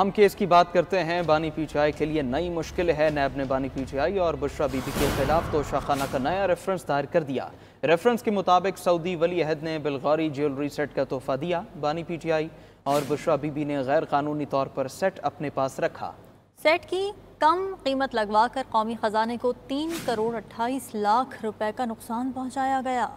हम केस की बात करते हैं बानी पीटीआई के लिए नई मुश्किल है नैब ने बानी पीटीआई और बुशरा बीबी के खिलाफ तोशाखाना का नया रेफरेंस दायर कर दिया रेफरेंस के मुताबिक सऊदी वली अहद ने बिलगौरी ज्वेलरी सेट का तोहफा दिया बानी पीटीआई और बुशरा बीबी ने गैर कानूनी तौर पर सेट अपने पास रखा सेट की कम कीमत लगवा कर कौमी खजाने को तीन करोड़ अट्ठाईस लाख रुपए का नुकसान पहुँचाया गया